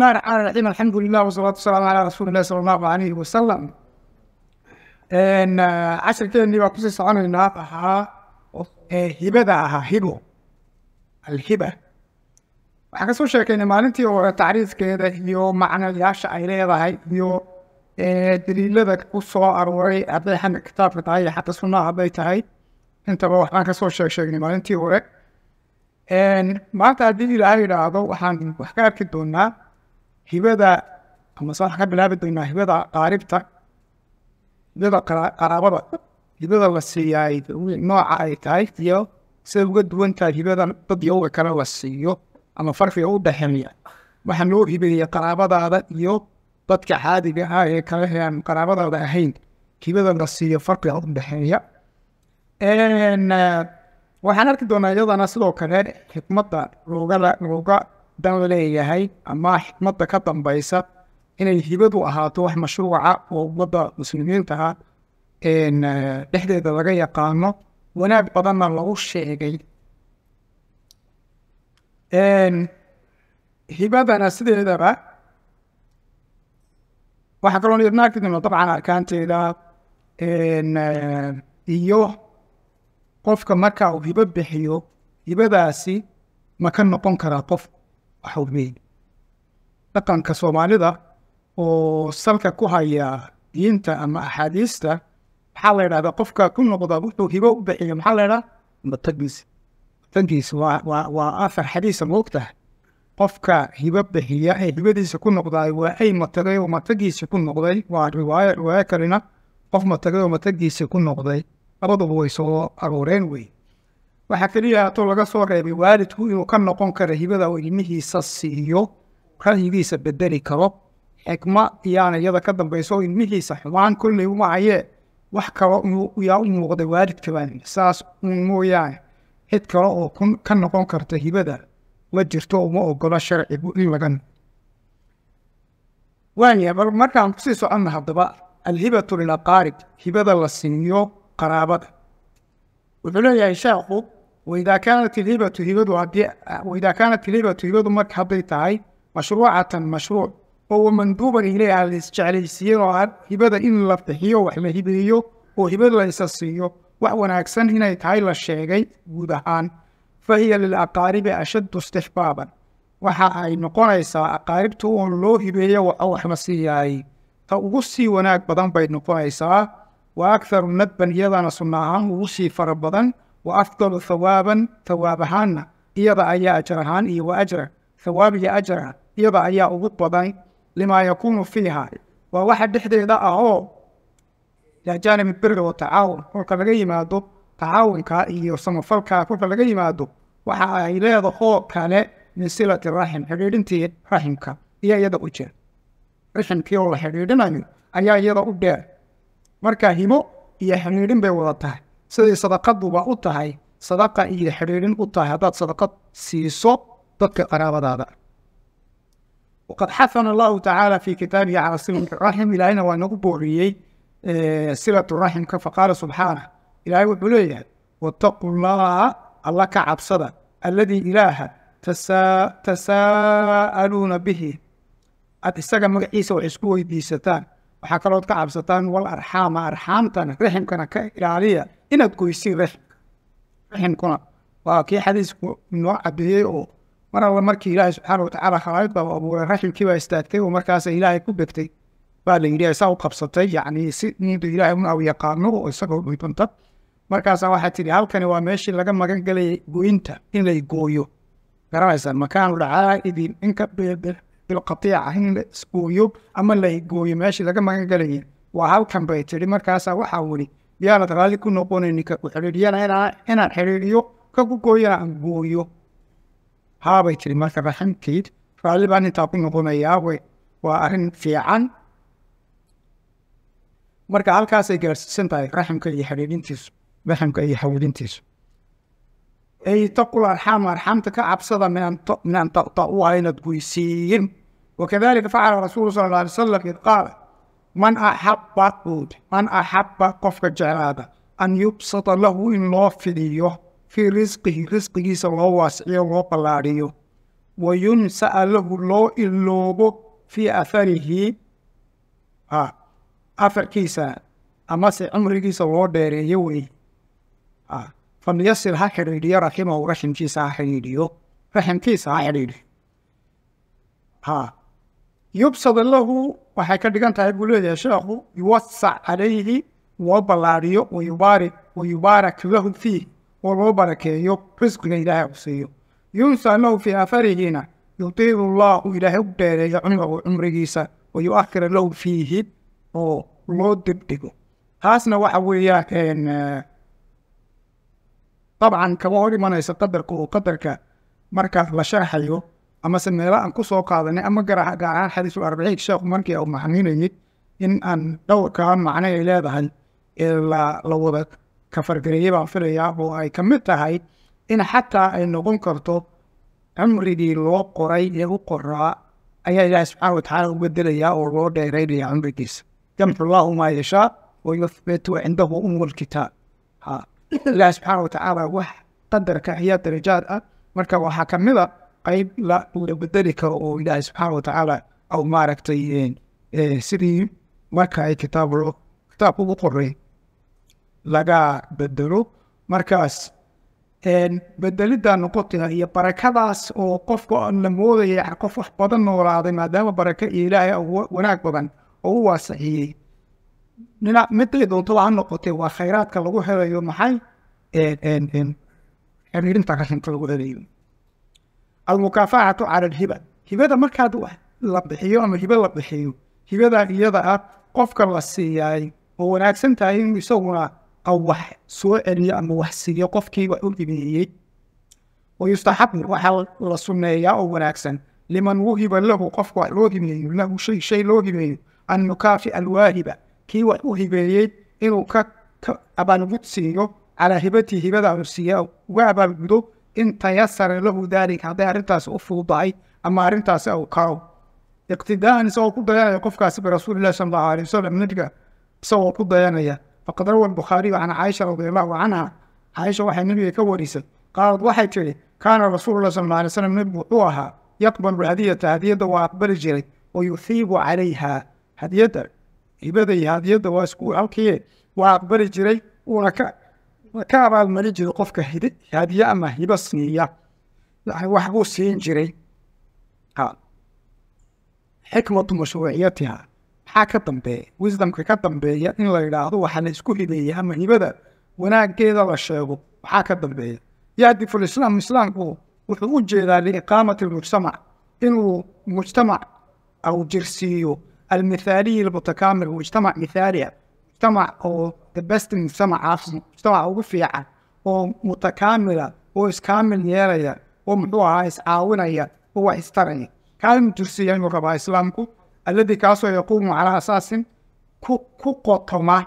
aaim alxamdulilah wasalaatu wasalaamu calaa rasuulilahi sala allahu alayhi wasalam casharkeennii baa kusii soconaynaa ahaa hibada ahaa hibo alhiba waxaan kasoo sheekaynay maalintii hore tacriifkeeda iyo macnayaasha ay leedahay iyo daliilada ku soo arooray hadday xagga kitaabka tahay iyo xagga sunnaha hadday tahay intaba waxbaan kasoo sheeg sheegnay maalintii hore maanta haddii ilaaha yidhaahdo waxaan wax ka arki doonaa hibada amase waxaan ka bilaabi doonaa hibada qaaribta hibada qaraabada hibada la siiyaa nooca ay tahay iyo siday uga duwan tahay hibadan dad yoga kale la siiyo ama farfiga u dhexeeya waxaa loo hibeeyey qaraabadaada iyo dadka caadiga ah ee kale aan qaraabadaada ahayn hibada la siiyo farfiga u dhexeeya waxaan arki doonaa iyadana sidoo kale xikmadda looga dan leeyahay ama xikmadda ka dambaysa inay hibadu ahaato wax mashruuca oo ummadda muslimiintaha ah, dhexdeeda laga yaqaano wanaag badanna lagu sheegay hibadana sideedaba waxaa kaloo idnaakidino dabcan arkaanteeda iyo qofka marka uu hibo bixiyo hibadaasi ma ka noqon karaa qof xubniyi dhaqanka soomaalida oo salka ku haya diinta ama axaadiista maxaa la ydhahdaa qofka ku noqda wuxuu hibo u bixiya maxaa la ydhahdaa matagiis matagiis waa aafar xadiisa ma ogtahay qofka hibo bixiya ee hibadiisa ku noqdaay waa ay matagay oo matagiisa ku noqday waa riwaayo riwaayo kalena qof matagay oo matagiisa ku noqday labaduba way soo arooreen wey waxaa keliya hadduu laga soo reebay waalidku inuu ka noqon kara hibada uu ilmihiisa siiyo ra'yigiisa bedeli karo xigma yaana iyada ka dambayso ilmihiisa xumaan kolley umahayee wax kalo yaa u muuqda waalidka baa saas uun mooyaane cid kale oo ka noqon karta hibada ma jirto uma ogolo sharcigu in laga waaya bal markaan kusii soconna haddaba alhibatu lilaqaarib hibada la siiyo qaraabada wuxuu leeyahay sheekhu waidaa kaanat ilhibatu hibadu waidaa kaanat ilhibatu hibadu marka hadday tahay mashruucatan mashruuc oo wamanduuban ileyha laisjeclaysiiyen oo hibada in la bixiyo wax la hibeeyo oo hibad la isa siiyo wax wanaagsan inay tahay la sheegay guud ahaan fa hiya lilaqaaribi ashaddu istixbaaban waxa ay noqonaysaa aqaaribta oo loo hibeeya wax la siiyaayay ta ugu sii wanaag badan bay noqonaysaa wa akharu nadban iyadana sunna ahaan ugu sii fara badan wa afdalu hawaaban thawaab ahaanna iyada ayaa ajar ahaan iyo wa ajra thawaab iyo ajra iyada ayaa ugu badan limaa yakuunu fiiha waa waxa dhexdeeda ahoo ilaa jaanibi oo tacaawun kolka laga yimaado tacaawunka iyo samafalka kolka laga yimaado waxa ay leedahoo kale min silati raxim xidhiidhintii raximka iyo iyada u jeer raximkii oo la xidhiidhinayo ayaa iyada u dheer marka himo iyo xidhiidhin bay wada tahay siday sadaqaduba u tahay sadaqa iyo xidhiidhin u tahay haddaad sadaqad siiso dadka qaraabadaada waqad xasan allahu tacaala fii kitaabihi calaa silati raxim ilaahayna waa nagu booriyey silatu raximka faqaala subxaana ilaahay wuxuu leeyahay wataquu llaha alla ka cabsada alladii ilaaha tasaa'aluuna bihi aad isaga magaciisa wax isku weydiisataan waxaa kalood ka cabsataan wal arxaama arxaamtan raximkana ka ilaaliya inaad goysid raximka raximkuna waa kii xadiisku noo cabeeyey oo mar alla markii ilaahay subxaana watacaala khalaaid baa abuuray raximkiibaa istaagtay oo markaasa ilaahay ku begtay baa la yidhi saa u qabsatay yacni si nindu ilaahay un aw yaqaano oo isagoo goydanta markaasaa waxaa tidhi halkani waa meeshii laga magan galayay goynta in lay gooyo garanaysaan makaanu dhacaa'idin in ka il qatiic la isgooyo ama lagooyo meesha laga magangalaya waa halkan bay tidhi markaasa waxaa weli yaanad raalli ku noqonanika ku xiriiriyana inaan xiriiriyo ka ku gooyana aan gooyo haabay tidhi marka raximkeyd raalli baan intaa ku noqonayaa waa arrin fiican marka halkaasay gaarsiisan tahay raximka iyo xiriirintiisu raximka iyo xawidintiisu itaqul arxaam arxaamta ka cabsada minaan taqwa inaad goysiin وكذلك فعل الرسول صلى الله عليه وسلم إذ قال man axaba buud man axaba qofka jeclaada an yubsata lahu in loo fidiyo fii risqihi risqigiisa loo waasiciyo loo ballaadhiyo wa yunsa'a lahu loo iloobo fii atharihi afarkiisa amase cumrigiisa loo dheereeyo wey falyasir ha xidhiidhiyo raximahu raximkiisa ha xidhiidhiyo raximkiisa ha xidhiidhiyo yubsad lahu waxay ka dhigan tahay buu leeyahay sheekhu yuwasac calayhi loo ballaariyo wayubaari wayubaarak lahu fiih oo loo barakeeyo risqiga ilaahay u siiyo yunsa lahu fii afarihina yutiilu llahu ilaahay u dheereeyo cumrahu cumrigiisa wayuakhira lahu fiihi oo loo dibdhigo taasna waxa weeyaan dabcan kama hor imanaysa qadarka oo qadarka marka la sharxayo amase meela aan kusoo qaadanay ama gaar ahaan xadiisul arbaciin sheekhu markii uu macninayay in aan dhowrkaa macno ay leedahay ee la wada kafargareeyey baan filayaa oo ay ka mid tahay in xataa ay noqon karto cumrigii loo qoray ee u qoraa ayaa ilaahi subxaana watacaala u bedelayaa oo loo dheeraynaya cumrigiisa jamcu maa yashaa wa yuthbitu cindahu umu lkitaab ilaahi subxaana watacaala wax qadarka ayaa darajaad ah marka waxaa ka mid a ah qayb la bedeli karo oo ilaahay subxaana watacaala aw maaragtay eh, sidii marka ay kitaab kitaab ugu qoray laga bedelo markaas eh, bedelidaa noqota iyo barakadaas oo qofka la moodaya ah, qof wax badan noolaaday maadaama baraka iyo ilaahay wanaag badan oo u waasixiyey dhinac miday doontaba ha noqotee waa khayraadka lagu helayo maxay eh, xiriirinta qashinka lagu helayo almukaafacatu cala alhiba hibada markaad la bixiyo ama hibe la bixiyo hibada iyada ah qofka la siiyaay oo wanaagsan tahay inuu isaguna wax soo celiyo ama wax siiyo qofkii wax u hibeeyey wayustaxabu waxaa la sunneeyaa oo wanaagsan liman wuhiba lahu qofka wax loo hibeeyo lahu shay shay loo hibeeyo an yukaafi alwaahiba kii wax u hibeeyey inuu ka abaalgud siiyo calaa hibati hibada uu siiya uga abaalgudo in tayasara lahu daalik hadday arrintaas u fuudahay ama arrintaas u kao iqtidaan isagoo ku dayanaya qofkaasi birasuulilahi sala allahu alay wasalam nabiga isagoo ku dayanaya faqad rawa albukhaariyu can caaisha radiallahu canha caaisha waxay nabiga ka warisay qaalad waxay tidhi kaana rasuulullahi sala alla alay slam nabigu wuxuu ahaa yaqbalu hadiyata hadiyadda waa aqbali jiray wa calayha hadiyadda hibada iyo hadiyadda waa isku halkii waa aqbali jiray uuna ka ka abaalmari jiro qofka hadiye ama hibo siiya waxbuu siin jiray xikmatu mashruuciyatiha maxaa ka dambeeya wisdomka ka dambeeya in la yidhaahdo waxaa la isku hibeeyey ama hibada wanaageeda la sheego maxaa ka dambeeya yahdifu lislaam islaamku wuxuu u jeedaa liiqaamati almujtamac inuu mujtamac au jirsiiyo almithaaliyi almutakaamil mujtamac mithaaliya mujtamac oo thebest mujtamacaas mujtamac ugu fiican oo mutakaamila ah, oo iskaamil yeelaya oo muxuu ahaa iscaawinaya oo wax istaraya kaalin dursiya inuu rabaa islaamku alladii kaasoo yaquumu calaa asaasin ku qotoma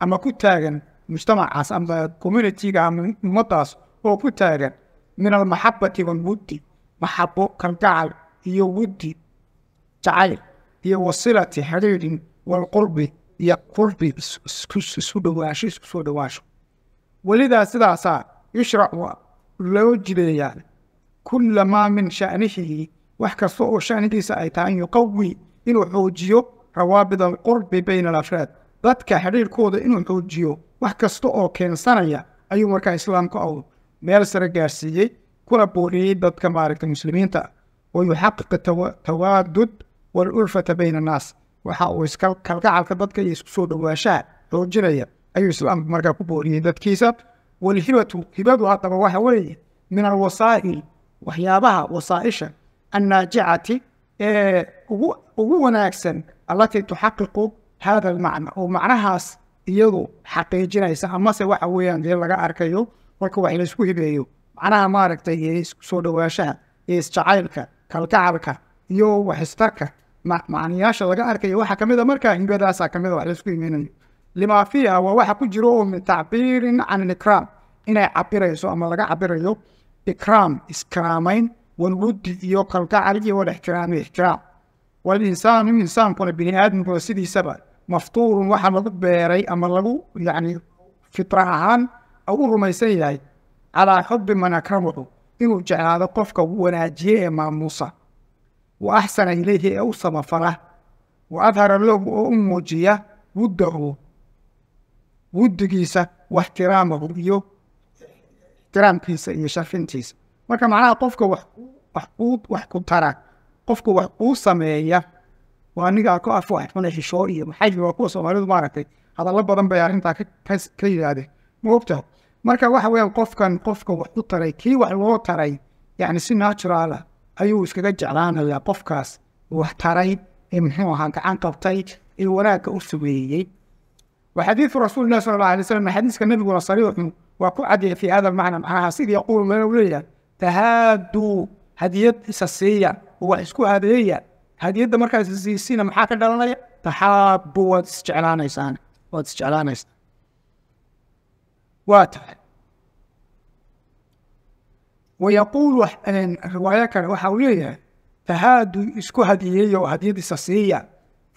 ama ku taagan mujtamacaas ama communitiga ama ummadaas oo ku taagan min almaxabati walwuddi maxabo kalgacal iyo wuddi jacayl iyo wasilati xiriirin walqurbi E e iyo qurbi isu dhawaasho isku soo dhawaasho welidaa sidaasaa yushracu loo jideeyaa kullamaa min shanihii wax kasta oo shanigiisa ay tahay yuqawi inuu xoojiyo rawaabid alqurbi bayna alafraad dadka xidhiirkooda inuu xoojiyo wax kasta oo keensanaya ayuu markaa islaamku awdo meel sare gaarsiiyey kuna booriyey dadka maaragta muslimiinta wa yuxaqiq tawaadud walulfata bayna annaas waxa uu iskalgacalka dadka iyo isku soo dhawaashaha xoojinaya ayuu islaamku markaa ku booriyey dadkiisa walhibatu hibadu haddaba waxa weeye min alwasaa'il waxyaabaha wasaa'isha annaajicati ee ugu wanaagsan allatii tuxaqiqu haada almacna oo macnahaas iyadu xaqiijinaysa amase waxa weeyaan dee laga arkayo marka wax laysku hibeeyo macnaha maaragtay ee isku soo dhawaashaha ee isjacaylka kalgacalka iyo waxistarka macniyaasha laga arkayo waxaa kamid a markaa hindhadaasa kamid a wax laisku imeynay limaa waa waxa ku jiro min tacbiirin can ikraam inay cabirayso ama laga cabirayo ikraam iskraamayn walwuddi iyo kalgacal iyo walixtiraami ixtiraam walinsaanu insaankuna bini aadamkuna sidiisaba maftuurun waxaa lagu beeray ama lagu yani fitra ahaan u rumaysan yahay calaa xubi man akramahu inuu jeclaado qofka wanaajiye ee maamuusa وأحسن إليه أوصم فره وأظهر لهم oo u muujiya wuddahu wuddigiisa واxtiraamahu iyo ixtiraamkiisa iyo sharfintiisa marka macnaha qofka wax ku tara qofka wax kuu sameeya waa nigaa ku af wax xune xishoo iyo maxay waa kuwa soomaalidu maaragtay hadallo badan bay arrintaa ka yidhaahdeen ma ogtahay marka waxa weeyaan qofkan qofka wax ku taray kii wax loo taray yani si natural ayuu iskaga jeclaanayaa qofkaas wax taray ee muxuu ahaa gacan qabtay ee wanaagga u sameeyey wa xadiidu rasuulilah sal alla alay slam xadiiska nabiguna sariixun waa ku cadiyay fii hada macna macnaha sidii yaquulu meel u leeyahay tahaaduu hadiyad isa siiya oo wax isku hadeeya hadiyadda markaas isiisina maxaa ka dhalanaya taxaabu waad isjeclaanaysaan waad isjeclaanaysaan waa tahay wayaquulu riwaayo kale waxa uu leeyahay fahaaduu isku hadiyeeyo hadiyadiisa siiya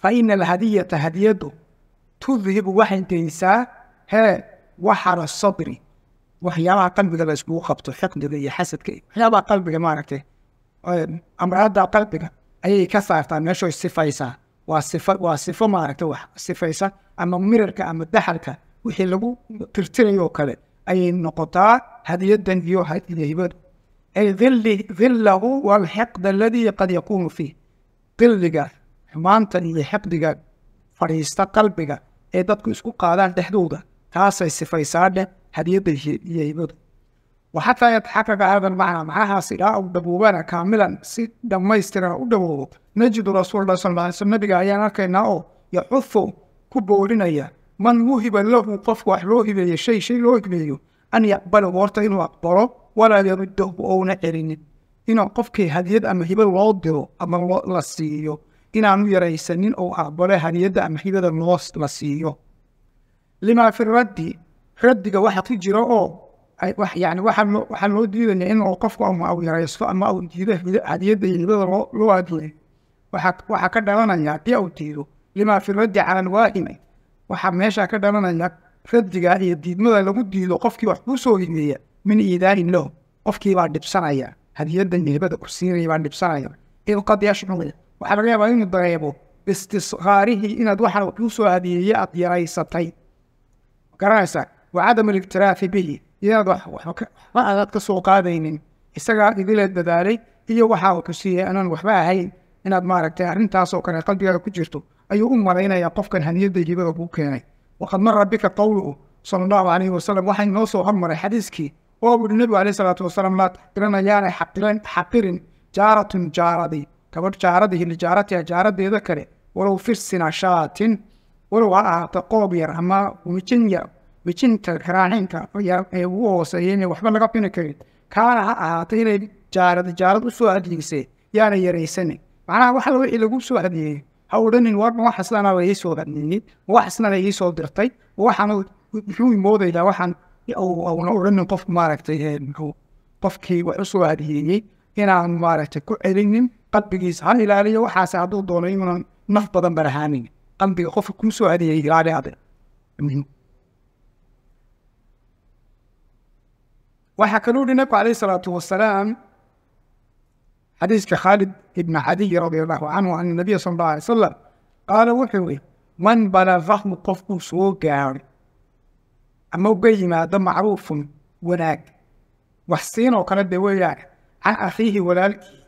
fa ina alhadiyata hadiyadu tudhibu waxay daysaa hee waxara sadri waxyaabaha qalbiga la iskugu qabto xiqdiga iyo xasadka iyo waxyaabaha qalbiga maaragtay amraada qalbiga ayay ka saartaa meeshoy sifaysaa waa sifo waa sifo maaragtay wax sifaysa ama mirarka ama daxalka wixii lagu tirtirayo kale ayay noqotaa hadiyadan iyo hibadu أي ذل ذله والحقد الذي قد يكون فيه dilliga xumaanta iyo xaqdiga fadhiista qalbiga ee dadku isku qaadaan dhexdooda taasay sifaysaadheh hadiyadda iyo hibadu wa xataa yataxaqaqa hada macnaa macnahaas ilaa uu dhaboobana kaamilan si dhammaystiran u dhaboobo najidu rasuul lah sal ly sl nabiga ayaan arkaynaa oo yaxufu ku boorinaya man wuhiba lahu qofka wax loo hibeeyo shay loo hibeeyo an yaqbalahu horta inuu aqbalo walaa yaridahu ouna celinin inuu qofkii hadiyad ama hiba loo diro ama la siiyo inaanu yaraysanin ou aqbalo hadiyadda ama hibada loo la siiyo limaa fi raddi raddiga waxa ku jira oo yani waxaa loo diidaya in qofku ama au yaraysto ama au diido hadiyadda iyo hibada loo adle waxaa ka dhalanaya haddii au diido limaa fi raddi cala alwaahimi waxaa meeshaa ka dhalanaya raddiga iyo diidmada lagu diido qofkii wax kuu soo himeeya min iidaanin lahu qofkiibaa dhibsanaya hadiyaddan hilibada kursiinaya baa e, dhibsanaya id qad yashcur waxaa laga yaabaa inuu dareemo biistisqaarihii inaad waxaan wax kuu soo hadiyeeye aad yaraysatay garanaysaa wa cadam aliktiraafi bihi inaad waxba ka soo qaadaynin isagaa idile dadaalay iyo waxaa kusiiyey anaan waxba ahayn inaad maaragtay arrintaasoo kale qalbigaaga ku jirto ayuu u malaynaya qofkan hadiyadda hilibada kuu keenay waqad mara bika qowluhu sala allahu calayhi wasalam waxaa inoo soo hormaray xadiiskii oo wuhi nebigu alayh salaatu wasalaam laa taxqirana yaanay xaqirin jaaratun jaaradi gabadh jaaradihi lijaaratiha jaaradeeda kale walow firsina shaatin walow ha ahaato qoob yar ama wijin yar wijinta karaacinka ee ugu hooseeya inay waxba laga cuni karin kaana ha ahaato inay jaaradi jaarad u soo hadiyeysee yaanay yaraysanin macnaha waxa wixii lagu soo hadiyeeyey ha odhanin waakan wax aslaan la ii soo wax aslaan la dirtay waxaana muxuu imoodayaa waxaan una odhanin qof maaragtay eh, qofkii wax usoo hadiyeeyey inaan maaragtay ku celinin qalbigiisa ha ilaaliyo waxaas hadduu doono inuunan naf badan barahaanin qalbiga qofka kuu soo hadiyey ilaali ade waxaa kaluu dhi nabigu calayhi salaatu wasalaam xadiiska khaalid ibna cadiy radi allahu canhu an nabiya sala allah alay salam qaala wuxuu i man balagahu qofkuu soo gaaro ama uga yimaado macruufun wanaag wax siinoo kale de weeyaan can akhiihi walaalkii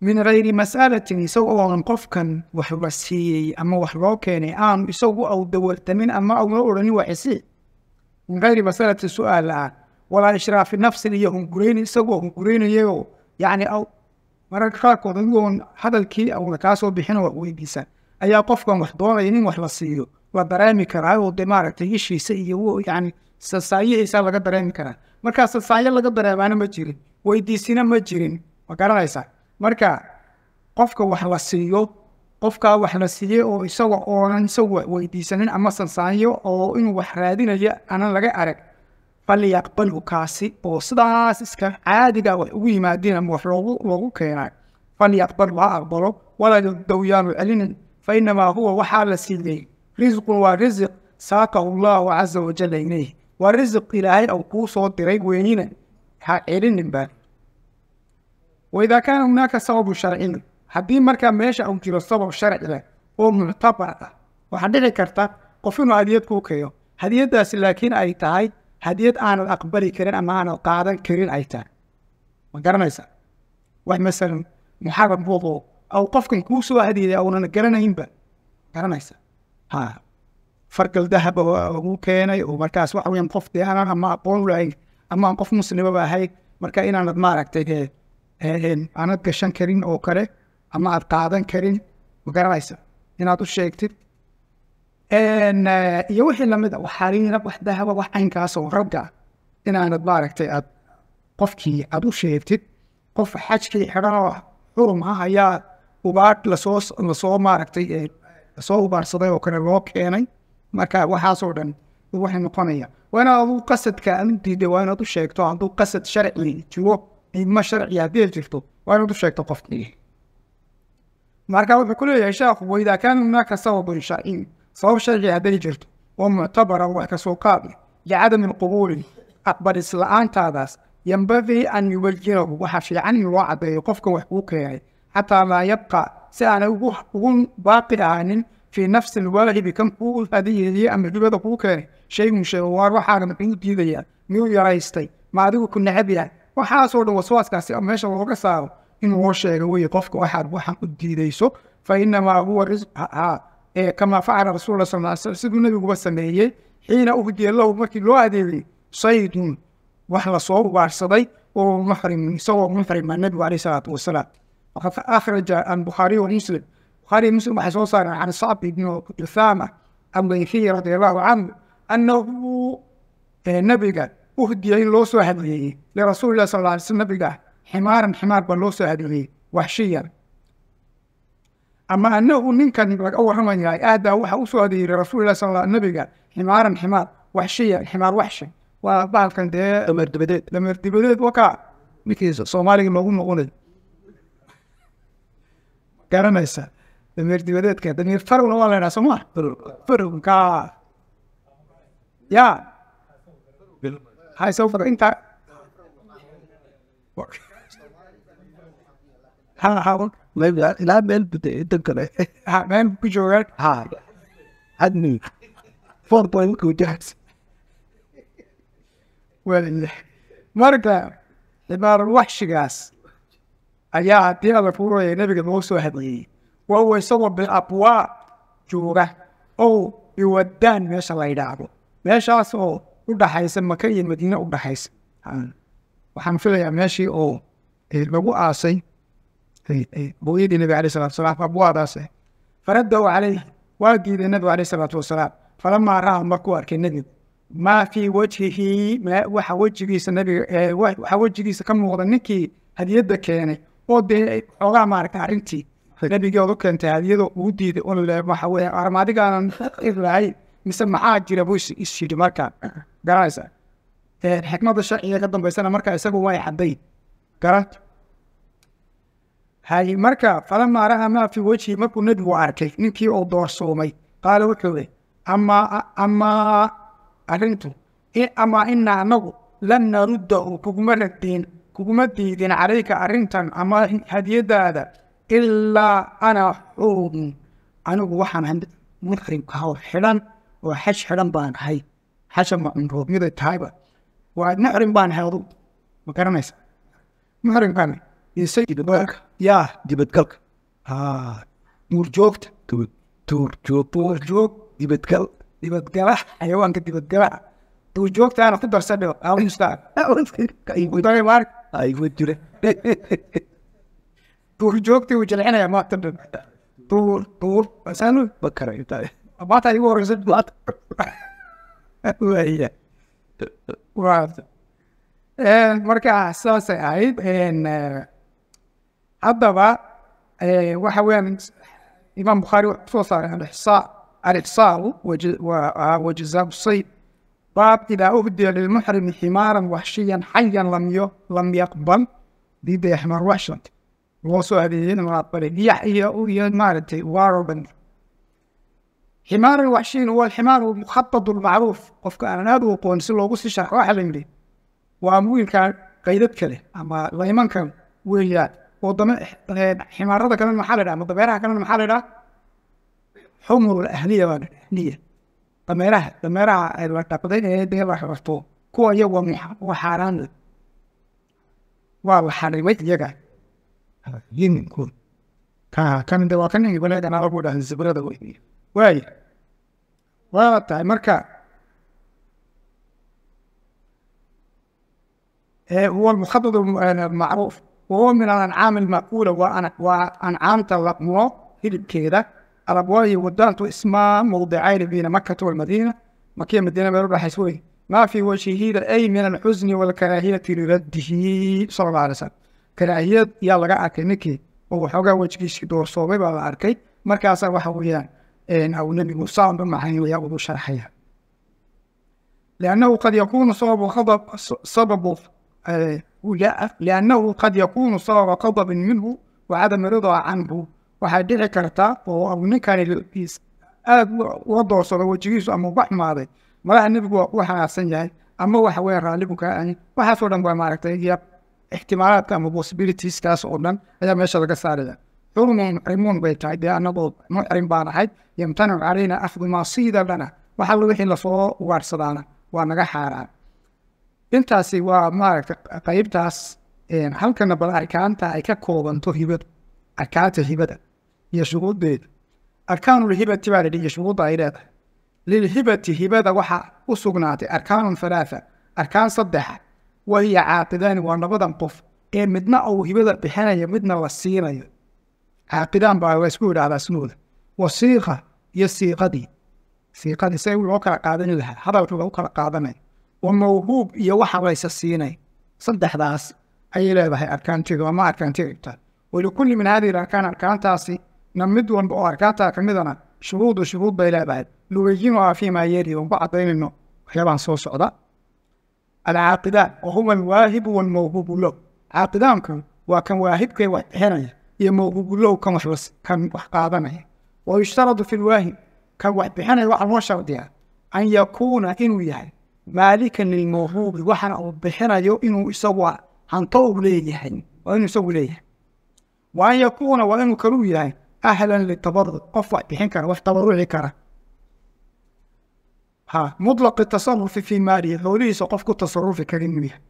min gayri mas'alatin isagoo oonan qofkan wax siiyey ama wax loo keenay aanu isagu au dawartamin ama auna odhanin waxisi min gayri mas'alatin su'aal la-aan walaa ishraafi nafsin iyo hungurayni isagoo hunguraynayao yacni aw mararka qaarkood adigoon hadalkii awna kaa soo bixin wax weydiisan ayaa qofkan wax doonaya in wax la siiyo la dareemi karaa oo de maaragtay ishiisa iyo yani sasaayihiisa laga dareemi karaa marka sasaayo laga dareemaana ma jirin weydiisina ma jirin ma garanaysaa marka qofka wax la siiyo qofkaa wax la siiyey oo isaga oonan isagu weydiisanin ama sasaayo oo inuu wax raadinayo aanan laga arag faliya kaasi oo sidaas iska caadiga wax ugu yimaadeen ama wax loogu keenay falyaqbalu ha aqbalo walaa yaddow celinin fa huwa waxaa la siiyey risqun waa risiq saakahu llaahu casa wajalla ilayh waa risiq ilaahay ou kuu soo diray weeyina ha celinin baa waidaa kaana hunaaka sababu sharcin haddii markaa meesha uu jiro sabab sharci leh oo muctabar ah waxaa dhici karta qof inuu hadiyad kuu keyo hadiyaddaasi laakiin ay tahay hadiyad aanad aqbali karin ama aanad qaadan karin ay tahay ma garanaysa wax masalan muxaram buuqo aw qofkan kuu soo hadiyaday aunan garanaynba garanaysaa ha fargal dahab ugu keenay oo markaas waxa weyaan qof dee anaan ama aqoon lahayn ama qof muslimaba ahayn marka inaanad maaragtay eh, eh, eh, aanad gashan karin oo kale ama aad qaadan karin ma garanaysa inaad u sheegtid Eh, iyo wixii lamid a ah, wax xariira wax dahaba wax caynkaasoo ragga inaanad maaragtay aad qofkii aad u sheegtid qof xajkii xidhanoo xurum ah ayaa ubaadh lasoo lasoo maaragtay eh, lasoo ubaadhsaday oo kale loo keenay marka waxaasoo dhan waxay noqonaya waa inaad aduu qasadka aad u waa inaad u sheegto hadduu qasad sharci jiro cidmo sharci haddii jirto waa inaad u sheegto qofkii marka wuxuu ku leeyahay sheekhu waidaa kaana hunaaka sababun sharciin sabab sharci hadday jirto oo muctabara wax ka soo qaad licadami lqubuuli aqbalis la-aantaadaas yembagii an yuwajinahu waxa fiican in loo caddeeyo qofkan wax kuu keenay xataa maa yabqa si aanay ugu baaqi ahaanin fii nafsi lwaahibi kan kuu hadiyeeyey ama dibada kuu keenay shaygun sheegowaar waxaana muxuu diidayaa miyuu yaraystay ma adigu ku necab yahay waxaasoo dhan waswaaskaasi meesha looga saaro in loo sheego weye qofka kamaa facala rasuul sal sl siduu nabiguba sameeyey xiina uhdiya lahu markii loo adeegay saydun wax lasoo ugaarsaday oo muxrim isagoo muxrima ah, nabigu aleyh salaatu wasalaam waqad akhraja albukhaariy wamuslim bukhaariy muslim waxay soo saareen can sacb ibnu duhaama allayfiy radi allahu canhu annahu nabiga uhdiya in loo soo hadeeyey lirasuuli lah sal alay sl nabiga ximaaran ximaar baa loo soo hadeeyey waxshiyan ama anagu ninkan laga warraman yahay aadbaa waxa usoo adeeray rasuullah sal nabiga ximaaran ximaar waxshiya ximaar waxshi waa bahalkan dee dameerdibadeed dameerdibadeed wakaa ninkiisa soomaaliga loogu noqonay garanaysa dameerdibadeedka dameer farowna waa laydhaha soomaa farowka ya haysa intaa ha ha ilaa meel butay intan kale meel ku joogaan ha hadni four point ku jaas marka imaar waxshigaas ayaa haddii alla furaya nabiga noo soo hadleeyey waa uu isagoo bilabwaa jooga oo biwadaan meesha la yidhaahdo meeshaas oo u dhaxaysa maka iyo madiine u dhaxaysa waxaan filayaa meeshii oo lagu aasay hooyadii nabig aley salatu faradaw caleyh waa diiday nabigu aleyh wasalaam falamaa markuu arkay nebigu maa fii wajhihi waxa wejigiisa eh, wejigiisa ka muuqda ninkii hadiyadda keenay oo dee eh, xoogaa maaragtay arrintii nabigeed u keentay uu diiday unle mise maxaa jira buu is sharciga ka dambaysana markaa isagu way caddayn garan haye marka falamaa ra'aa maa fi wejhi markuu nebigu arkay ninkii oo doorsoomay qaala wuxuu i amaa arintu amaa inaa anagu lan naruddahu kuguma radeen kuguma diidin calayka arintan ama hadiyadaada ilaa ana xuurun anigu waxaan muxrimkahoo xidhan oo xaj xidhan baan ahay xaja macumroobyaday tahayba waa muxrim baan ahay adug ma garanaysa muxrimkan insayidka yaa dibadgalka duurjoogta duurjoog dibadgal dibadgala xayawaanka dibadgalaha duurjoogtaana ku darsadho duurjoogta wuu jelcinaya maanta dhan duur duur asaan maanta igu horeysa marka saasay ahayd haddaba waxa weyaan imaam bukhaari wuxuu soo saaray alixsaaru wajazaau sayd baab idaa uhdiya lilmuxrimi ximaaran waxshiyan xayan lam yaqbal dida ximaar waxshan loo soo hadeeyey maadbale iyo iyo maaragtay waaroban ximaaran waxshiyan huwa alximaaru mukhabad lmacruuf qofka aanan aad u aqoon si loogu si sharxo waxa la yidhi waa wiilkaa qaydad kale ama laymankan weeyaan ximaarada kalena maxaa la dhaha ma dameeraha kalena maxaa la dhaha xumur ahliya baa ahliya dameeraha dameeraha la dhaqday ee dee xorto kuwa iyagu waa xaaraan waa la xarimay iyaga yiminku ka de waa kan hibaleydan alagu dhaha zibrada wey waaya waa tahay marka هو المخطط المعروف وهو من الأنعام المأكولة وأنعامة الرقمو hilibkeeda alaabwayo wadaantu ismaa mowdicayni bayna makkata walmadiina makiya madiina meel u dhexaysa wey maa fii wajhihiida ay min alxusni walkaraahiyati liraddihi sala alla alay slam karaahiyad yaa laga arkay ninkii oo waxoogaa wejigiisii doorsoomay baa la arkay markaasaa waxa weeyaan aw nebi muuse unba maxaynaya ugu sharxaya liannahu qad yakuunu sababu sabab sababu وجاء لأنه قد يكون صار غضب منه وعدم رضا عنه waxaa dhici karta oo ninkani aada uga doorsaday wejigiisu ama uga xumaaday madaxa nebigu waa kuga xanaaqsan yahay ama waxa weye raalligu ka ahayn waxaasoo dhan waa maaragtay iyo ixtimaalaadka ama possibilitiestaas oo dhan ayaa meesha laga saaraya xurmun muxrimuun bay tahay dee annagoo muxrim baan ahayd yamtanicu calayna akhdu maa lana waxa wixii lasoo ugaarhsadaana waa naga xaaraan intaasi waa maaragta qaybtaas halkana bal arkaanta ay ka koobanto hibada arkaanta hibada iyo shuruuddeeda arkaanul hibati baa layidhi iyo shuruudda ay leedahay lilhibati hibada waxaa u sugnaatay arkaanun halaaa arkaan saddexa wahiya caaqidaani waa labadan qof ee midna uu hibada bixinayo midna la siinayo caaqidaan baa isku idhaahdaa sinooda wa iyo siiqadii siiqadii si loo kala qaadani lahaa hadalka loogu kala qaadanay wa iyo waxa laysa siinay saddexdaas ayay leedahay arkaanteedu ama arkaanteegta walikulli min hadihi arkaan arkaantaasi na mid walba oo arkaantaa ka midana shuruudu shuruud bay leedahay nubayinuhaa ah fiimaa yeeri waan ku cadaynayno soo socda alcaaqidaan wa huwa alwaahibu walmawhuubu caaqidaanku waa kan waahibkee wax bixinaya iyo mawhuubu kan kan wax qaadanaya wa yushtaradu fi lwaahib kan wax bixinaya waxaa loo shardiyaa an yakuuna inuu yahay maalikan lilmawhuubi waxana uu bixinayo inuu isagu hanto u leeyahay waa inuu isagu leeyahay wa an yakuuna waa inuu kaluu yahay ahlan litabaruc qof wax bixin kara wax tabaruci kara ha mutlaqi tasarufi fii maalihi xoolihiisa qof ku tasarufi kara inuu yahay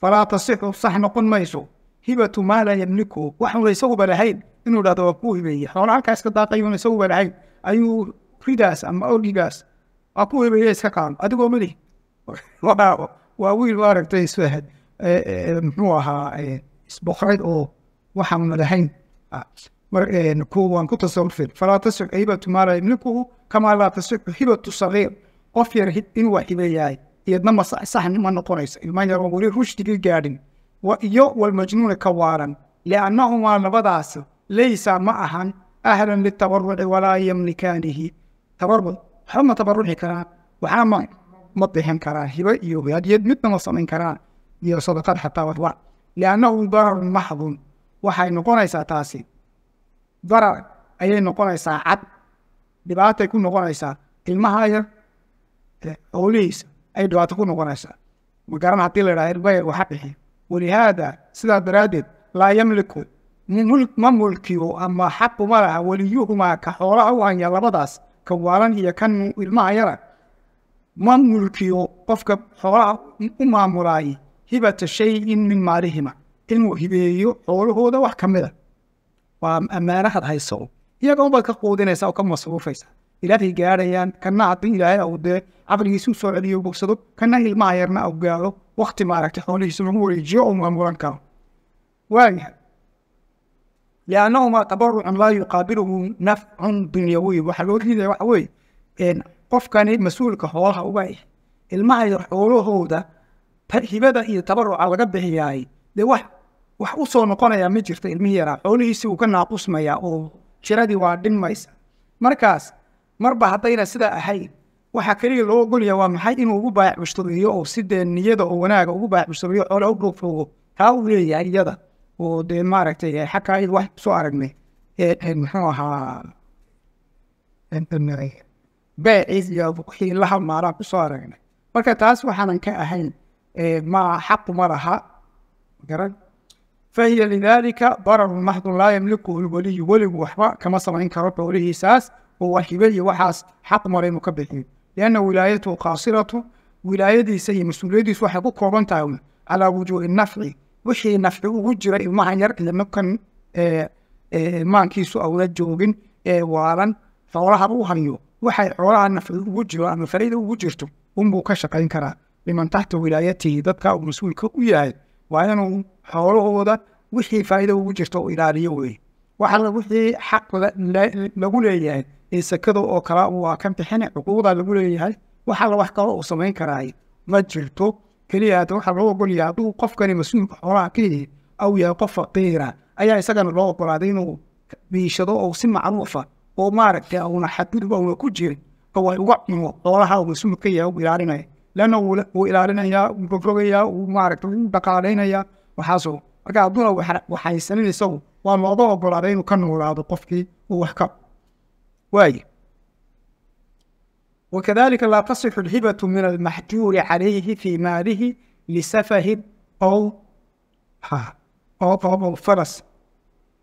falaa tasixu sax noqon mayso hibatu maa laa yamliku waxuuna isaguba lahayn inuu dhahdo waa kuu hibeeye xoolo halkaa iska daaqayuna isaguba lahayn ayuu ridaas ama orgigaas Eh, eh, eh, ha oh, ah, ku iibaya iska qaano adigoo madi waa wiil maaragtay muxuu ahaa isboqreed oo waxaan madahayn waan ku tasarufin falaa tasix hibatu maala yamlikuhu kamaa laa tasixu hibatu sagiir qof yar inuu wax hibeeyahay iyadna masaxni ma noqonayso ilman yaroo weli rushdigii gaadhin iyo walmajnuuni ka waalan liannahumaa labadaas laysa ma ahan ahlan litabaruci walaa yamlikaanihi tabaruc waxba ma tabaruci karaa waxaa ma bixin karaa hibo iyo hadiyad midna ma samayn karaa iyo sadaqad xataa waxwa liannahu dararun maxdun waxay noqonaysaa taasi darar ayay noqonaysaa cad dhibaatay ku noqonaysaa ilmaha yar oolihiisa ayay dhibaato ku noqonaysaa magaran haddii la dhaha ilma waxa bixi walihaada sidaa daraaddeed laa yamliku ma mulkiyo ama xaquma laha weliyuhumaa ka xoolaha u hanya labadaas ka waalan iyo kan ilmaha yara ma mulkiyo qofka xoolaha u maamulaay hibata shayin min maalihima inuu hibeeyo xoolahooda wax ka mida waa ammaanahaad hayso iyagoon baad ka quudinaysaa oo ka masruufaysaa ilaahay gaadhayaan kana haddii ilaahay au dee caqligiisa soo celiyo bogsado kana ilmaha yarna au gaadho wakti maaragtay xoolihiisa lagu wareejiyo oo maamulan karo waayahay liannahumaa tabarucun laa yuqaabiluhu nafcun dunyawiy waxaa loo diidaya waxa weeye qofkani mas-uulka hoolaha uga ah ilmaha yar xoolahooda hibada iyo tabaruca laga bixiyaay dee wax wax u soo ma jirto ilmihii yaraa xoolihiisi wuu ka naaqusmayaa oo jiradii waa dhinmaysa markaas marba haddayna sidaa ahayn waxaa keliya loo ogolaya waa maxay inuu ugu baayacmushtabiyo oo sidee niyada oo wanaaga ugu baayacmushtabiyo xoolaha u rogrogo taa uu leeyahay iyada oo dee maaragtay xakaa wax soo aragnay muxuu ahaa beecis iyo wixii la hamaaraa ku aragnay marka taas waxaanan ka ahayn ma xaqu ma laha garan fahiya lidaalika dararun maxdun laa yamliku lweliyu weligu waxba kama samayn karo xoolihiisaas oo waxibe iyo waxaas xaq mara inuu ka bixiyo lianna wilaayatuhu qaasiratu wilaayadiisa iyo mas-uuliyaddiisu waxay ku kooban tahay calaa wujuuhi nafci wixii nafci ugu jiray ilmahan yar idamakan maankiisu awla ah joogin ee waalan xoolaha u hayo waxay xoolaha nafci ugu jiro ama fariida ugu jirto unbuu ka shaqayn karaa liman taxta wilaayatihi dadka uu mas-uulka u yahay waa inuu xoolahooda wixii faa'iida ugu jirto u ilaaliyo wey waxa wixii xaq lagu leeyahay ee sekada oo kale waa ka bixin xuquuqda lagu leeyahay waxa la wax kale uu samayn karaay ma jirto keliya waxaa loo ogolyahay hadduu qofkani mas-uulka xoolaha ka yahay aw yahay qof faqiira ayaa isagana loo ogolaaday inuu biishado oo si macruufa oo maaragtay uuna xadgudub uuna ku jirin oo ay uga cuno xoolaha uu mas-uul ka yahay u ilaalinaya leanna wuu ilaalinayaa wuu rogrogayaa wuu maaragtay wuu dhaqaaleynayaa waxaasoo marka hadduuna waxaysanin waa looga ogolaaday inuu ka noolaado qofkii uu wax ka waaye وkذلika laa taصx الhibaة min الmaxjuuri عalayhi fي maalihi lisafh ow faras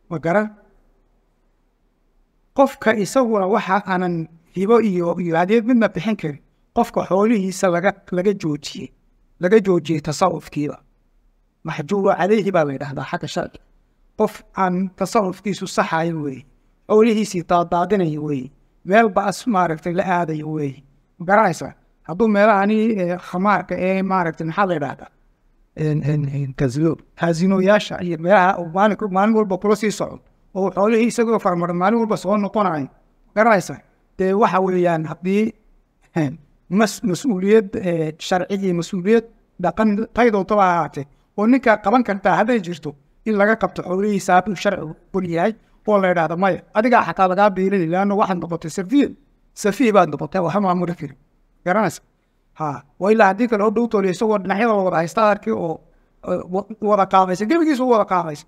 ma garan qofka isaguna waxa aanan hibo iyo iyo hadeed midna bixin karin qofka xoolihiisa laga laga joojiyey laga joojiyey tasawufkiiba maxjuuru calayhi baa la ydhahdaa xagga sharci qof aan tasawufkiisu saxayo weeye xoolihiisii daadaadinaya weeye meel baas maaragtay la aadayo wey magaranaysaa hadduu meelahani eh, khamaarka ee eh, maaragtay maxaa la yidhaahdaa kazilo hazinooyaasha iyo meelaha maalin walba kula sii socon oo xoolihii isagoo farmara maalin walba soo noqonayo garanaysaa dee waxa weeyaan haddii mas mas-uuliyad eh, sharci mas-uuliyad dhaqan taydootaba ahaatee oo ninkaa qaban kartaa hadday jirto in laga qabto xoolihiisaa buu sharcigu bol yahay oo la idhahda maya adigaa xataa lagaa biilin leanna waxaad noqotay safiih safiih baad noqotay waa maamula kari garanaysa ha waa ilaa haddii kale hodhowtooli isagoo dhinacyada wada haysta arkay oo wada qaamaysa gebigiisa u wada qaamaysa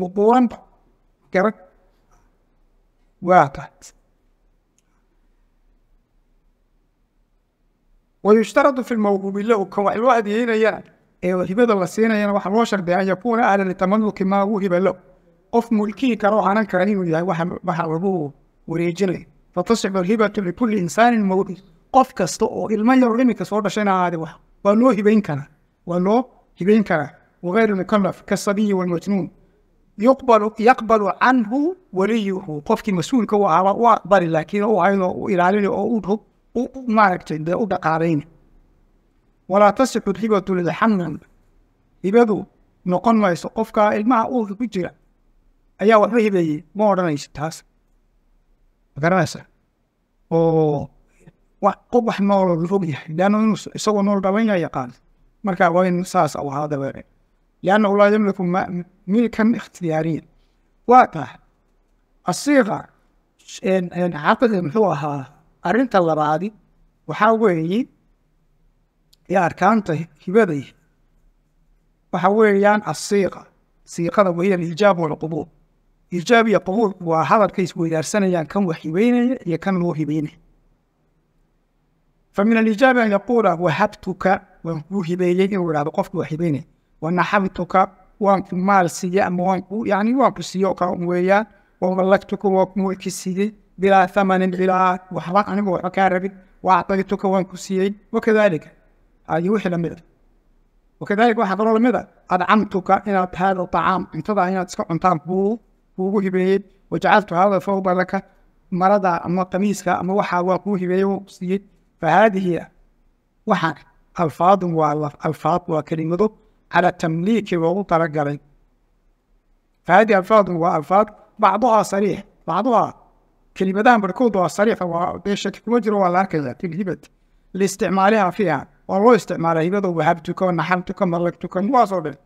muquuran garan waa wayushtaradu fi lmawhuubi lahu kan wax loo hadiyeynayana ee hibada la siinayana waxaa loo shardeeya an yakuuna ahla litamalluki maa wuhiba lahu qof mulkihi karoo hanan kara inuu yahay waxa lagu wareejinayo fatasixu alhibatu likulli insaanin mawdi qof kasta oo ilmo yaroo iminka soo dhashayna ahaade wax waa loo hibayn karaa waa loo hibayn karaa wagayr mukalaf kasabiyi walmajnuun yaqbalu canhu waliyuhu qofkii mas-uulka u ahaa u aqbali laakiin u haynoo u ilaalin oo maaragtay dee u dhaqaalayn walaa tasixu alhibatu lilxanan hibadu noqon mayso qofkaa ilmaha uurka ku jira ayaa waxu hibeeyey ma odhanaysa taas magaranaysa oo qof wax nooloo la ogyahay leanna inuu isagoo nool dhaban yaa yaqaan marka waa in saas u ahaada weere liannahu laa yamliku milkan ikhtiyaariya waa tah asiiqa xaqida muxuu ahaa arrinta labaadi waxaa weeye ee arkaanta hibada waxa weeyaan asiiqa siiqada wahiya alijaab walqubuul irjaab iyo qabuul waa hadalka isweydaarsanayaan kan wax hibeynaya iyo kan loo hibeynaya fa min an yaquula wahabtuka waan kuu hibeeyey inuu ihahdo qofka waa hibeynaya waan ku maal siiye ama waanyani waan ku siiyo kan weeyaan wamallaktuka waan ku mulki siiyey bilaa thamanin bilaa waxba anigu waxba kaa rabin waacdaytuka waan ku siiyey wakadaalika iyo wixii lamida wakadaalika waxaa kaloo lamida adcamtuka inaad haada acaam cuntada inaad iska cuntaan buu kuugu hibeeyey wajacaltuhaa fawqa laka marada ama kamiiska ama waxaa waa kuu hibeeyey waa ku fa haadihi waxaan alfaadun waa alfaad waa kelimado calaa tamliiki loogu talagalay fa haadihi alfaadun waa alfaad bacduhaa sariix bacduhaa kelimadahan barkood waa sariix dee shaki kuma jiro waa la arkaya filhibati liisticmaalihaa fiiha waa loo isticmaalaa hibado wahabtuka naxartuka malagtuka kuwaasoo dhan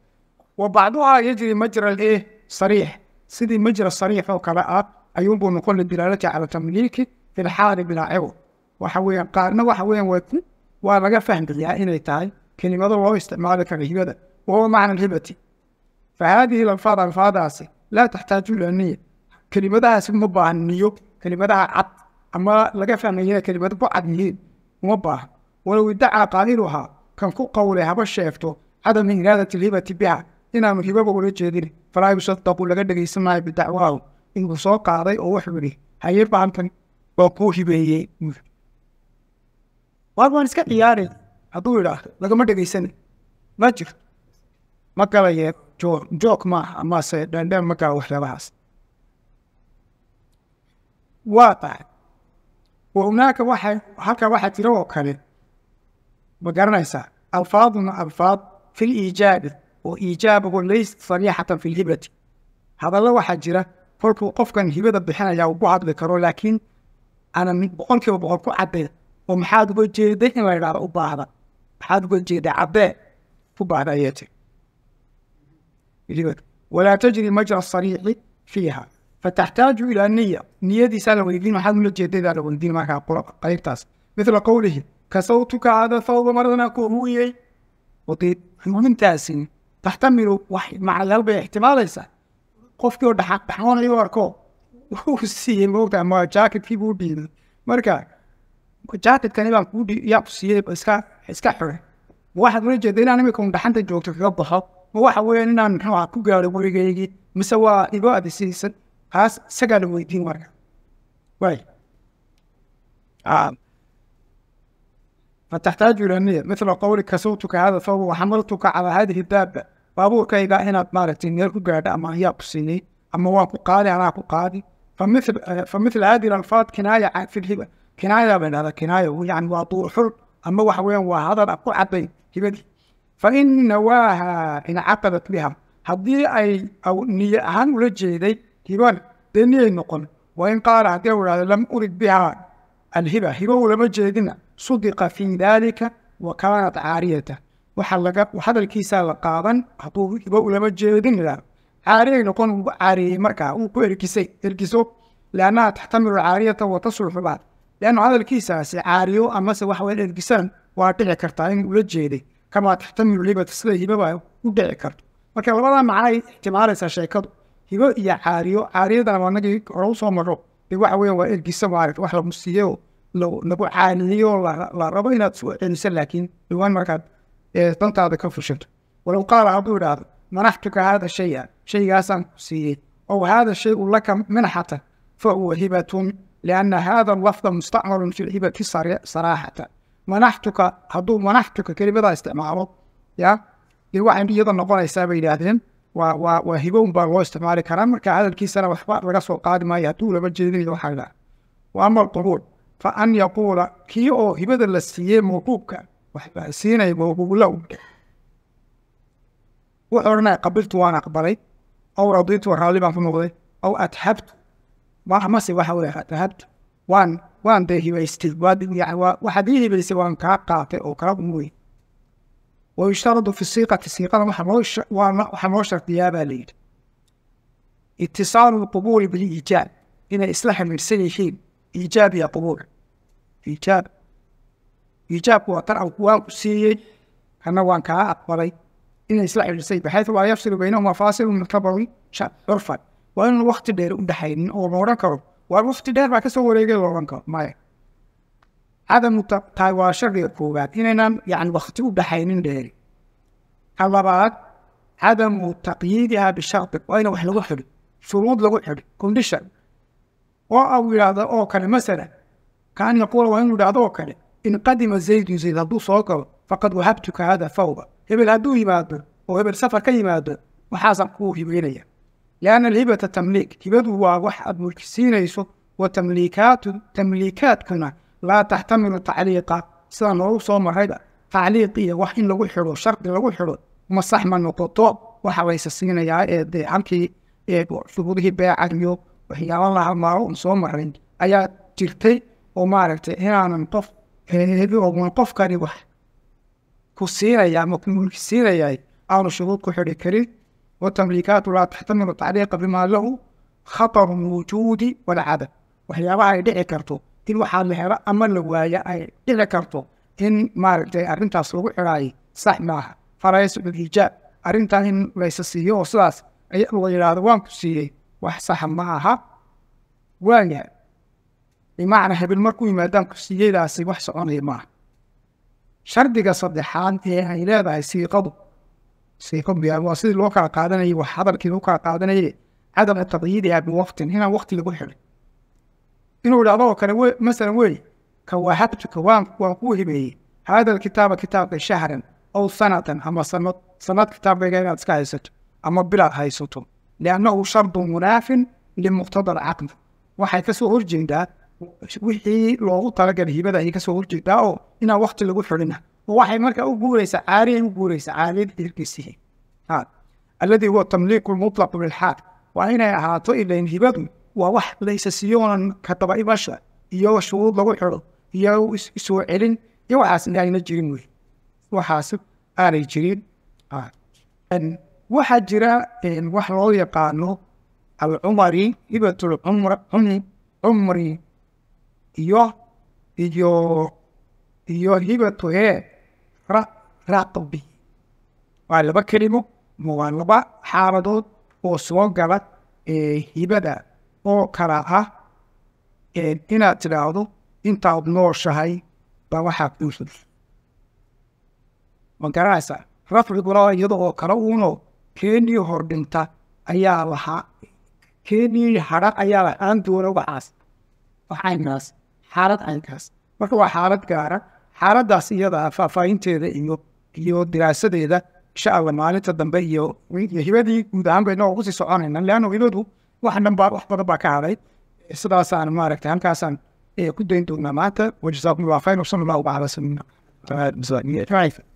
wa bacduhaa yajri majra e sariix sidii majra sariix oo kale ah ayuunbuu noqon lidalaalati cala tamliiki fi lxaali waxa weyan qaarna waxa weyan waa ku waa laga fahmayaa inay tahay kelimado loo isticmaali karo hibada wahuwa macna alhibati fa haadihi lalfaad alfaadaasi laa taxtaaju ila niya kelimadahaasi uma baahan niyo kelimadaha cad ama laga fahmaya inay kelimado ku cad yihiin uma baahan walow idacaa qaa'iluhaa kan ku qowlay haba sheegto cadama iraadati alhibati biha inaanu ribaba ula jeedin falaayusadaku laga dhegaysanaayo bidacwaahu inuu soo qaaday oo wuxuu yidhi haye baalkan waa kuu hibeeyey waar waan iska ciyaari hadduu idhaahdo lagama dhegaysanin ma jirto ma galaye joo joog maaha amase dheendheen ma gala waxyaabahaas waa tahay wa waxay halkaa waxaa jira oo kale ma garanaysaa alfaaduna alfaad fil iijaabi wa iijaabuhu lays sariixatan fi lhibati hadallo waxaa jira kolkuu qofkan hibada bixinayaa uu ku hadli karo laakiin aanan boqol boqol ku caddayn oo maxaad uga jeeday in la yidhaahdo u baahda maxaad uga jeeday caddee ku baahda ayay tiri walaa tajri majra sariixi fiiha fataxtaaju ilaa niya niyadiisaa la weydiin maxaad ula jeedaydaa la weydiin markaa qaybtaas mithla qowlihi kasawtuka hada thawba mardanaa ku huriyey mumintaasin taxtamilu wax macnalagu bay ixtimaalaysaa qofkii oo dhaxaanay arko wuu siiyey moogtaa ma jaakadkii buu dhiibay marka jaakadkani baan kuu yaa ku siiyey iska iska xure ma waxaad ula jeeda inaan imika un dhaxanta joogto kaga baho ma waxa weeyaan inaan muxuu ku gaaro werigaygii mise waa igo adisiisan kaas isagaa la weydiin marka waay فتحتاج إلى النية مثل قولك كسوتك هذا الثوب وحملتك على هذه الدابة baabuurkayga inaad maaragtay meel ku gaadha ama ayaa ku siinay ama waa ku qaadi anaa ku qaadi famithl famithl hadi alfaad kinaaya can filhiba kinaaya baa dhahdaa kinaaya yani waa duurxul ama waxa weeyaan waa hadal ku cadday hibadii fa in nawaaha incaqadat biha haddii ay niyo ahaan ula jeeday hiban dee niyay noqon wa in qaala haddii uu lam urid sudiqa fii daalika wa caariyata hadalkiisaa la qaadan haduuba ulama jeedin laha caariyay noqon uu caariyey markaa uu ku ergisay ergiso liannaha taxtamilu caariyata wa tasluxu hadalkiisaasi caariyo amase wax wayad waa dhici kartaa in ula jeeday kamaa taxtamilu hibata sida hibaba u dhici karto marka labadaa macnay ixtimaalaysaa sheekadu hibo iyo caariyo caariyadana waa nagii hore usoo maro de waxa weyan waa ergiso maarata wax la musiiyeoo lagu caaniyo la rabo inaad soo celiso laakiin dhawaan markaad dantaada ka fushato walow qaala hadduu idhaahdo manaxtuka haada shaya shaygaasaan ku siiyey ow haada shayu laka minxata fa hibatun lianna haada lafda mustacmalun fi lhibati saraaxata manaxtuka hadduu manaxtuka kelimadaa isticmaalo ya dee waxay iyada noqonaysaa yidhaahdeen waa hibown baa loo isticmaali karaa marka hadalkiisana waxba laga soo qaadi maayo hadduu laba jeedinayo waxaa idhaha wa ama alquruuc fa an yaquula kii oo hibada la siiyey mawquubka waxbaa siinay mawquublaw wuxuu odhanaya qabiltu waan aqbalay aw radiitu raalli baan ku noqday aw adhabtu amase waxa wey adhabtu waan waan dee hibaystay waxaad ii hibaysay waan kaa qaatay oo kala umuray wayushtaradu fi siiqati siiqada waxaa loo shardiyaa baa layidhi itisaalu lqubuuli biliijaab inay isla xiriirsan yihiin iijaab iyo qubuul iijaab iijaabku waa tan anku waan ku siiyey kana waan kaa aqbalay inay isla xidhiirsay baxaytu waa yafsilu baynahuma faasilun min kabarin waa inaan wakti dheer u dhexaynin oo ma odhan karo waa wakti dheer baa kasoo wareegay la odhan karo maya cadamu tahay waa shardiga koowaad inaynaan yani wakti u dhexaynin dheeri ka labaad cadamu taqyiidiha bishardi waa ina wax lagu xidhin shuruud lagu xidhin condition oo au yidhaahdo oo kale masalan kaan yaquula waa inuu idhaahdo oo kale in qadima zaydun zayd hadduu soo galo faqad wahabtuka hada fawba hebel hadduu yimaado oo hebel safar ka yimaado waxaasan kuu hibaynaya lianna alhibata tamliik hibadu waa wax aad mulkisiinayso wa tamliikaatu tamliikaadkuna laa taxtamilu tacliiqa sidaan noogu soo marayba tacliiq iyo wax in lagu xidho shardi lagu xidho ma sax ma noqoto waxa laysa siinayaa ee dee halkii shuruudihii beeca iyo waxyaaba soo marayn ayaa jirtay oo maaragtay inaanan qof hebi oogman qofkani wax ku siinaya ama ku aanu shuruud ku xidhi karin watamliikaatu laa taxtamilu tacliiqa bimaa lahu khataru lwujuudi walcadab waxyaabaha ay dhici karto in waxaa la helo ama la waaya ay dhici karto in maaragtay arrintaas lagu xidhaayo sax maaha falaa yascudu lijaab arrintaa in laysa siiyo oo sidaas la yidhaahdo waan ku siiyey wax saxa ma aha waayahay bimacnaa hebel markuu yimaadaanku siiyey laasi wax soconaya maaha shardiga saddexaad ee ay leedahay siiqadu siiqadwaa sidii loo kala qaadanayay wax hadalkii loo kala qaadanaye cadama taqyiidiha biwaqtin inaan waqti lagu xilin inuu idhahdoo kale masalan wey kawaaxabtuka waan kuu hibeeyey haada alkitaaba kitaabka shahran aw sanatan ama sanad sanad kitaabkayga inaad iska haysato ama bilaad haysato liannahu shardun munaafin limuqtada alcaqdi waxay kasoo horjeedaa wixii loogu talagalay hibada ay kasoo horjeedaa oo inaa wakti lagu xulina waxay markaa u guureysaa caariya u guureysaa caariyada hirkiisihi alladii huwa tamliiku lmutlaqu lilxaal waa inay ahaato ilayn hibadu waa wax laysa siyoonan kadaba imasha iyo shuruud lagu xiro iyo isoo celin iyo waxaas ayna jirin wey waxaas aanay jirin waxaa jira wax loo yaqaano alcumari hibat cumri iyo iyo iyo hibatu hee raqbi waa laba kelimo ma waa laba xaaladood oo soo gala hibada oo kala ah inaad tidhaahdo intaad nooshahay ba waxaa kuu ma garanaysaa rafciguna iyada oo kale uuno keenii hordhinta ayaa lahaa keenii hadha ayaa aan doona waxaas waxaanaas xaalad caynkaas marka waa xaalad gaara xaaladaas iyada faahfaahinteeda iyo iyo diraasadeeda insha alla maalinta dambe iyo hibadii guud ahaan ba inoo sii soconayna leanno hibadu wax dhan baa wax badan baa ka haday sidaasaan maaragtay halkaasaan eh, ku dayn doonaa maanta wajazaakum allah khayr wasala allahu tacala salina